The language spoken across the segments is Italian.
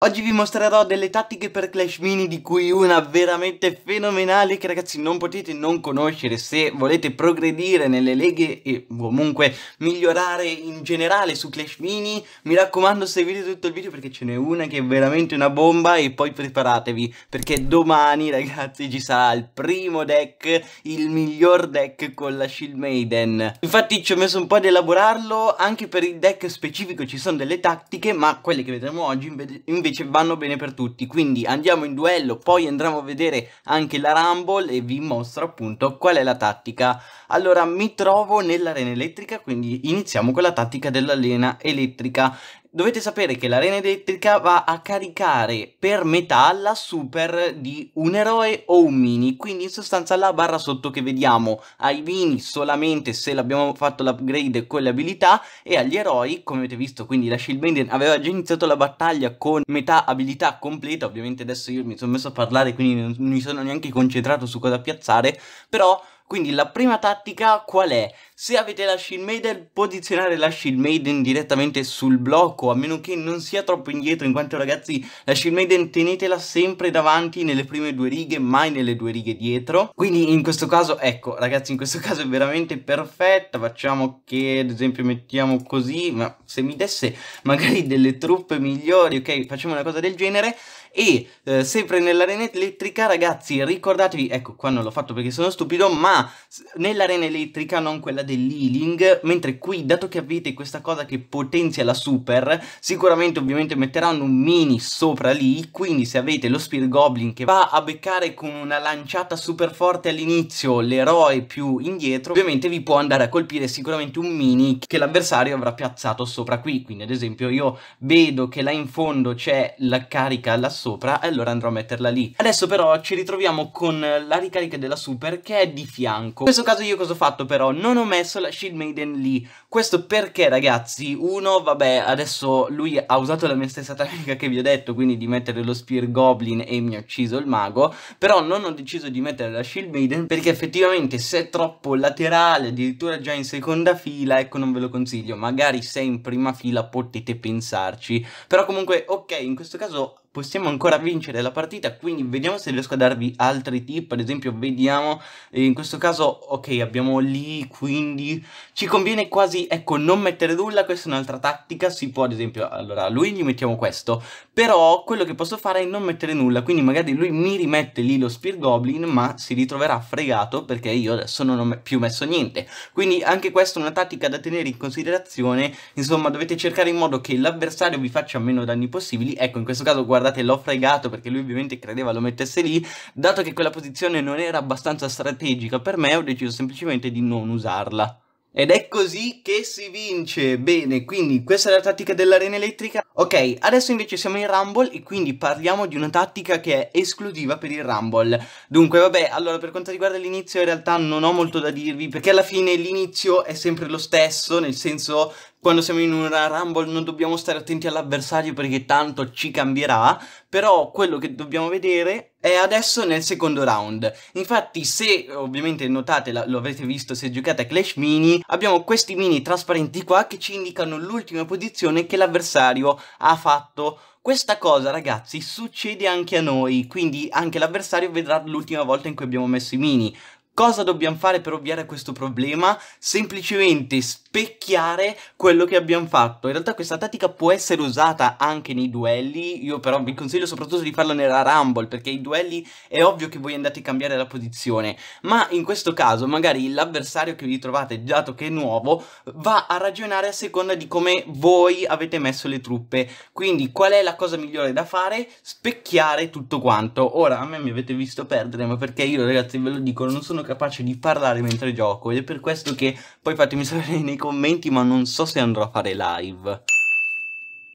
Oggi vi mostrerò delle tattiche per Clash Mini di cui una veramente fenomenale che ragazzi non potete non conoscere se volete progredire nelle leghe e comunque migliorare in generale su Clash Mini mi raccomando seguite tutto il video perché ce n'è una che è veramente una bomba e poi preparatevi perché domani ragazzi ci sarà il primo deck il miglior deck con la Shield Maiden infatti ci ho messo un po' ad elaborarlo anche per il deck specifico ci sono delle tattiche ma quelle che vedremo oggi invece invece vanno bene per tutti. Quindi andiamo in duello, poi andremo a vedere anche la Rumble e vi mostro appunto qual è la tattica. Allora mi trovo nell'arena elettrica, quindi iniziamo con la tattica dell'arena elettrica. Dovete sapere che l'arena elettrica va a caricare per metà la super di un eroe o un mini, quindi in sostanza la barra sotto che vediamo ai mini solamente se l'abbiamo fatto l'upgrade con le abilità e agli eroi, come avete visto, quindi la Shieldbender aveva già iniziato la battaglia con metà abilità completa, ovviamente adesso io mi sono messo a parlare quindi non mi sono neanche concentrato su cosa piazzare, però quindi la prima tattica qual è? Se avete la Shield Maiden, posizionare la Shield Maiden direttamente sul blocco, a meno che non sia troppo indietro, in quanto ragazzi la Shield Maiden tenetela sempre davanti nelle prime due righe, mai nelle due righe dietro. Quindi in questo caso, ecco ragazzi, in questo caso è veramente perfetta, facciamo che ad esempio mettiamo così, ma se mi desse magari delle truppe migliori, ok, facciamo una cosa del genere, e eh, sempre nell'arena elettrica ragazzi ricordatevi, ecco qua non l'ho fatto perché sono stupido, ma nell'arena elettrica non quella dell'healing, mentre qui dato che avete questa cosa che potenzia la super, sicuramente ovviamente metteranno un mini sopra lì, quindi se avete lo Spear Goblin che va a beccare con una lanciata super forte all'inizio l'eroe più indietro, ovviamente vi può andare a colpire sicuramente un mini che l'avversario avrà piazzato sopra qui, quindi ad esempio io vedo che là in fondo c'è la carica alla sopra e allora andrò a metterla lì. Adesso però ci ritroviamo con la ricarica della super che è di fianco. In questo caso io cosa ho fatto però? Non ho messo la Shield Maiden lì. Questo perché ragazzi, uno, vabbè, adesso lui ha usato la mia stessa tecnica che vi ho detto, quindi di mettere lo Spear Goblin e mi ha ucciso il mago, però non ho deciso di mettere la Shield Maiden perché effettivamente se è troppo laterale, addirittura già in seconda fila, ecco non ve lo consiglio, magari se è in prima fila potete pensarci, però comunque ok, in questo caso possiamo ancora vincere la partita, quindi vediamo se riesco a darvi altri tip, ad esempio vediamo, eh, in questo caso, ok, abbiamo lì, quindi ci conviene quasi, ecco, non mettere nulla, questa è un'altra tattica, si può ad esempio, allora, lui gli mettiamo questo, però quello che posso fare è non mettere nulla, quindi magari lui mi rimette lì lo Spear Goblin, ma si ritroverà fregato perché io adesso non ho più messo niente, quindi anche questa è una tattica da tenere in considerazione, insomma dovete cercare in modo che l'avversario vi faccia meno danni possibili, ecco, in questo caso guardate, guardate l'ho fregato perché lui ovviamente credeva lo mettesse lì, dato che quella posizione non era abbastanza strategica per me ho deciso semplicemente di non usarla. Ed è così che si vince! Bene, quindi questa è la tattica dell'arena elettrica. Ok, adesso invece siamo in Rumble e quindi parliamo di una tattica che è esclusiva per il Rumble. Dunque, vabbè, allora per quanto riguarda l'inizio in realtà non ho molto da dirvi perché alla fine l'inizio è sempre lo stesso, nel senso quando siamo in una Rumble non dobbiamo stare attenti all'avversario perché tanto ci cambierà, però quello che dobbiamo vedere è adesso nel secondo round. Infatti se ovviamente notate, lo avrete visto se giocate a Clash Mini, abbiamo questi mini trasparenti qua che ci indicano l'ultima posizione che l'avversario ha fatto questa cosa ragazzi succede anche a noi, quindi anche l'avversario vedrà l'ultima volta in cui abbiamo messo i mini. Cosa dobbiamo fare per ovviare a questo problema? Semplicemente specchiare quello che abbiamo fatto. In realtà questa tattica può essere usata anche nei duelli, io però vi consiglio soprattutto di farlo nella Rumble, perché i duelli è ovvio che voi andate a cambiare la posizione, ma in questo caso magari l'avversario che vi trovate, dato che è nuovo, va a ragionare a seconda di come voi avete messo le truppe. Quindi qual è la cosa migliore da fare? Specchiare tutto quanto. Ora, a me mi avete visto perdere, ma perché io ragazzi ve lo dico, non sono capace di parlare mentre gioco ed è per questo che poi fatemi sapere nei commenti ma non so se andrò a fare live.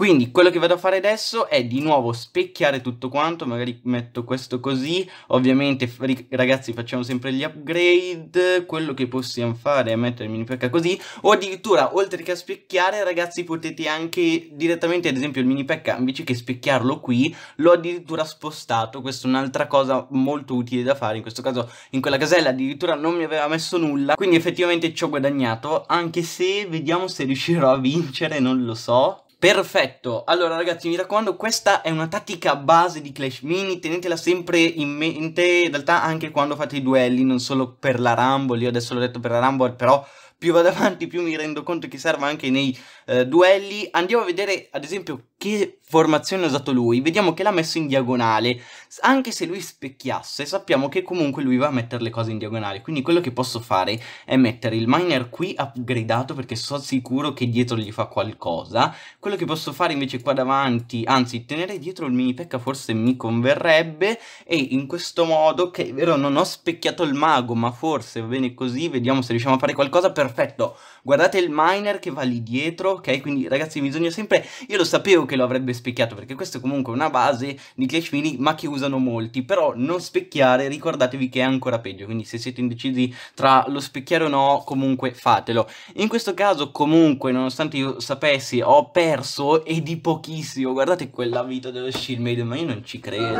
Quindi quello che vado a fare adesso è di nuovo specchiare tutto quanto, magari metto questo così, ovviamente ragazzi facciamo sempre gli upgrade, quello che possiamo fare è mettere il mini minipk così, o addirittura oltre che a specchiare ragazzi potete anche direttamente ad esempio il mini minipk invece che specchiarlo qui, l'ho addirittura spostato, questa è un'altra cosa molto utile da fare, in questo caso in quella casella addirittura non mi aveva messo nulla, quindi effettivamente ci ho guadagnato, anche se vediamo se riuscirò a vincere, non lo so. Perfetto, allora ragazzi mi raccomando questa è una tattica base di Clash Mini, tenetela sempre in mente in realtà anche quando fate i duelli, non solo per la Rumble, io adesso l'ho detto per la Rumble però più vado avanti più mi rendo conto che serve anche nei eh, duelli. Andiamo a vedere ad esempio che formazione ha usato lui, vediamo che l'ha messo in diagonale. Anche se lui specchiasse, sappiamo che comunque lui va a mettere le cose in diagonale. Quindi quello che posso fare è mettere il miner qui upgradato perché so sicuro che dietro gli fa qualcosa. Quello che posso fare invece qua davanti, anzi tenere dietro il mini pecca forse mi converrebbe. E in questo modo, che è vero non ho specchiato il mago, ma forse va bene così, vediamo se riusciamo a fare qualcosa. Perfetto, guardate il miner che va lì dietro, ok? Quindi ragazzi bisogna sempre... Io lo sapevo che lo avrebbe specchiato perché questa è comunque una base di Clash Mini ma che usano molti però non specchiare ricordatevi che è ancora peggio quindi se siete indecisi tra lo specchiare o no comunque fatelo in questo caso comunque nonostante io sapessi ho perso e di pochissimo guardate quella vita dello shield maiden ma io non ci credo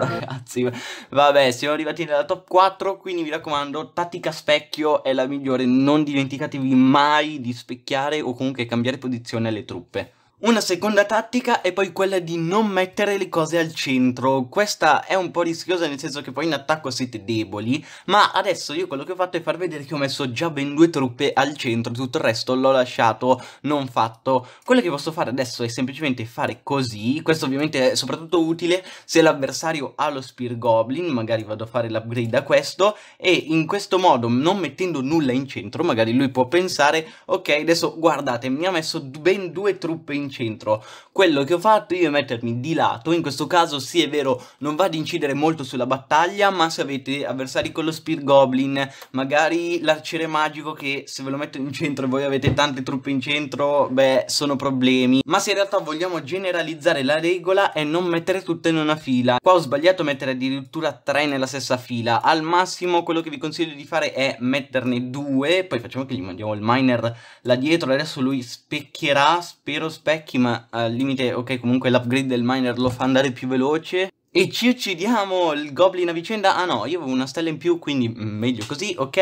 ragazzi vabbè siamo arrivati nella top 4 quindi mi raccomando tattica specchio è la migliore non dimenticatevi mai di specchiare o comunque cambiare posizione alle truppe una seconda tattica è poi quella di non mettere le cose al centro, questa è un po' rischiosa nel senso che poi in attacco siete deboli, ma adesso io quello che ho fatto è far vedere che ho messo già ben due truppe al centro, tutto il resto l'ho lasciato non fatto. Quello che posso fare adesso è semplicemente fare così, questo ovviamente è soprattutto utile se l'avversario ha lo Spear Goblin, magari vado a fare l'upgrade a questo, e in questo modo non mettendo nulla in centro, magari lui può pensare, ok adesso guardate mi ha messo ben due truppe in centro, centro. Quello che ho fatto io è mettermi di lato, in questo caso sì è vero non va ad incidere molto sulla battaglia, ma se avete avversari con lo Spear Goblin, magari l'arciere magico che se ve lo metto in centro e voi avete tante truppe in centro, beh sono problemi. Ma se in realtà vogliamo generalizzare la regola è non mettere tutte in una fila. Qua ho sbagliato mettere addirittura tre nella stessa fila, al massimo quello che vi consiglio di fare è metterne due, poi facciamo che gli mandiamo il miner là dietro, adesso lui specchierà, spero specchierà vecchi ma al limite ok comunque l'upgrade del miner lo fa andare più veloce e ci uccidiamo il goblin a vicenda? Ah no, io avevo una stella in più, quindi mm, meglio così, ok?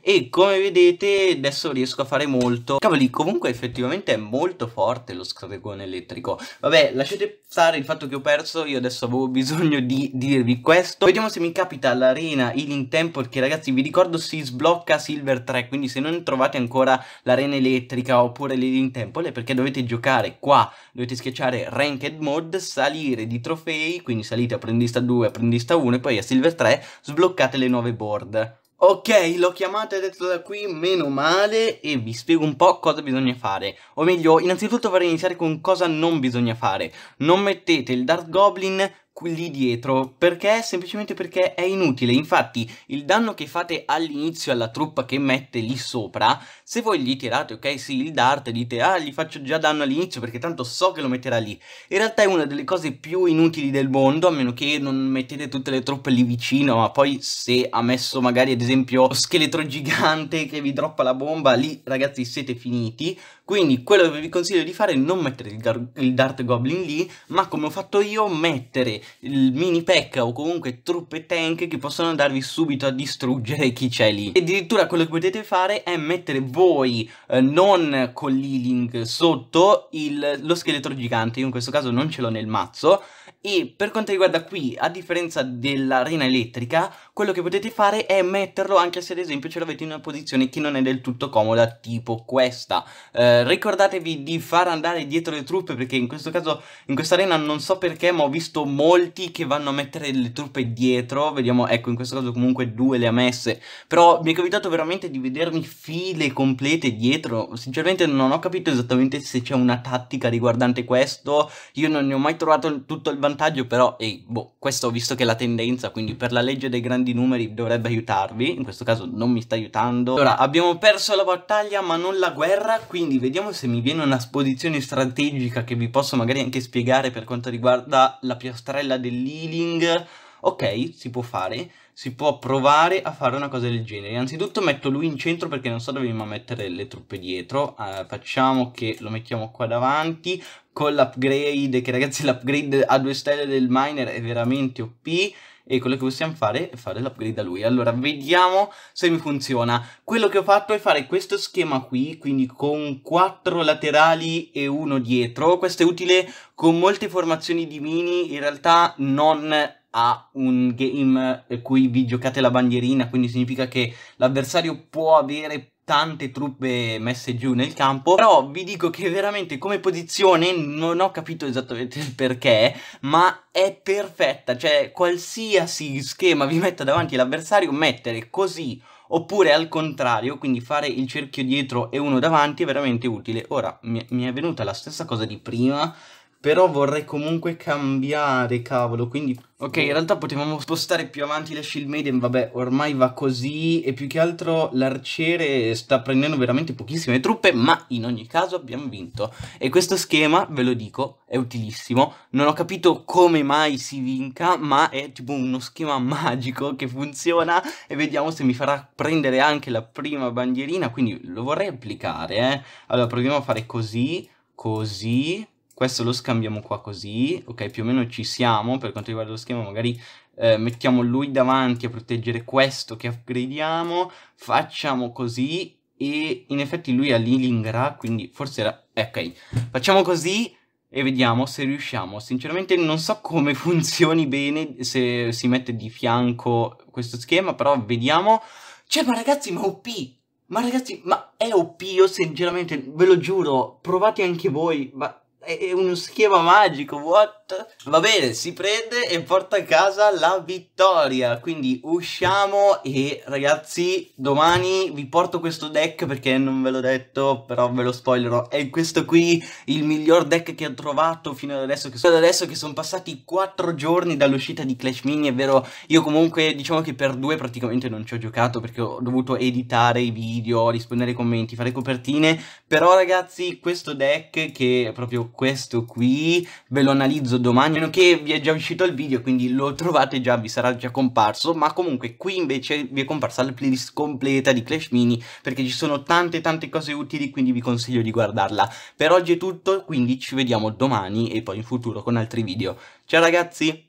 E come vedete adesso riesco a fare molto. Cavoli, comunque effettivamente è molto forte lo stregone elettrico. Vabbè, lasciate stare il fatto che ho perso, io adesso avevo bisogno di dirvi questo. Vediamo se mi capita l'arena Healing Temple, che ragazzi vi ricordo si sblocca Silver 3, quindi se non trovate ancora l'arena elettrica oppure l'Healing Temple è perché dovete giocare qua, dovete schiacciare Ranked Mode, salire di trofei, quindi salire aprite apprendista 2, apprendista 1 e poi a Silver 3 sbloccate le nuove board. Ok, l'ho chiamata e detto da qui, meno male, e vi spiego un po' cosa bisogna fare. O meglio, innanzitutto vorrei iniziare con cosa non bisogna fare. Non mettete il Dark Goblin lì dietro perché semplicemente perché è inutile infatti il danno che fate all'inizio alla truppa che mette lì sopra se voi gli tirate ok sì il dart dite ah gli faccio già danno all'inizio perché tanto so che lo metterà lì in realtà è una delle cose più inutili del mondo a meno che non mettete tutte le truppe lì vicino ma poi se ha messo magari ad esempio lo scheletro gigante che vi droppa la bomba lì ragazzi siete finiti quindi quello che vi consiglio di fare è non mettere il, il dart goblin lì ma come ho fatto io mettere mini pecca o comunque truppe tank che possono andarvi subito a distruggere chi c'è lì. E addirittura quello che potete fare è mettere voi, eh, non con l'healing, sotto il, lo scheletro gigante. Io in questo caso non ce l'ho nel mazzo, e per quanto riguarda qui, a differenza dell'arena elettrica, quello che potete fare è metterlo anche se ad esempio ce l'avete in una posizione che non è del tutto comoda, tipo questa. Eh, ricordatevi di far andare dietro le truppe perché in questo caso, in questa arena non so perché, ma ho visto molti che vanno a mettere le truppe dietro, vediamo, ecco in questo caso comunque due le ha messe, però mi è capitato veramente di vedermi file complete dietro, sinceramente non ho capito esattamente se c'è una tattica riguardante questo, io non ne ho mai trovato tutto il vantaggio vantaggio però, e boh, questo ho visto che è la tendenza, quindi per la legge dei grandi numeri dovrebbe aiutarvi, in questo caso non mi sta aiutando. Allora, abbiamo perso la battaglia ma non la guerra, quindi vediamo se mi viene una posizione strategica che vi posso magari anche spiegare per quanto riguarda la piastrella dell'healing. Ok, si può fare si può provare a fare una cosa del genere. Innanzitutto metto lui in centro perché non so dove mi mettere le truppe dietro. Uh, facciamo che lo mettiamo qua davanti con l'upgrade, che ragazzi l'upgrade a due stelle del miner è veramente OP e quello che possiamo fare è fare l'upgrade a lui. Allora, vediamo se mi funziona. Quello che ho fatto è fare questo schema qui, quindi con quattro laterali e uno dietro. Questo è utile con molte formazioni di mini, in realtà non a un game in cui vi giocate la bandierina, quindi significa che l'avversario può avere tante truppe messe giù nel campo, però vi dico che veramente come posizione non ho capito esattamente il perché, ma è perfetta, cioè qualsiasi schema vi metta davanti l'avversario, mettere così oppure al contrario, quindi fare il cerchio dietro e uno davanti è veramente utile. Ora, mi è venuta la stessa cosa di prima, però vorrei comunque cambiare, cavolo, quindi... Ok, in realtà potevamo spostare più avanti la Shield Maiden, vabbè, ormai va così, e più che altro l'arciere sta prendendo veramente pochissime truppe, ma in ogni caso abbiamo vinto. E questo schema, ve lo dico, è utilissimo, non ho capito come mai si vinca, ma è tipo uno schema magico che funziona, e vediamo se mi farà prendere anche la prima bandierina, quindi lo vorrei applicare, eh. Allora, proviamo a fare così, così questo lo scambiamo qua così, ok più o meno ci siamo per quanto riguarda lo schema magari eh, mettiamo lui davanti a proteggere questo che upgradiamo, facciamo così e in effetti lui ha Lilingra quindi forse era... Eh, ok facciamo così e vediamo se riusciamo. Sinceramente non so come funzioni bene se si mette di fianco questo schema, però vediamo. Cioè, ma ragazzi, ma OP! Ma ragazzi, ma è OP, io sinceramente, ve lo giuro, provate anche voi, ma è uno schema magico, what? Va bene, si prende e porta a casa la vittoria. Quindi usciamo e ragazzi, domani vi porto questo deck perché non ve l'ho detto, però ve lo spoilerò. È questo qui il miglior deck che ho trovato fino ad adesso. Fino ad adesso che sono passati 4 giorni dall'uscita di Clash Mini, è vero, io comunque diciamo che per due praticamente non ci ho giocato perché ho dovuto editare i video, rispondere ai commenti, fare copertine. Però ragazzi, questo deck che è proprio questo qui, ve lo analizzo domani, a meno che vi è già uscito il video, quindi lo trovate già, vi sarà già comparso, ma comunque qui invece vi è comparsa la playlist completa di Clash Mini, perché ci sono tante tante cose utili, quindi vi consiglio di guardarla. Per oggi è tutto, quindi ci vediamo domani e poi in futuro con altri video. Ciao ragazzi!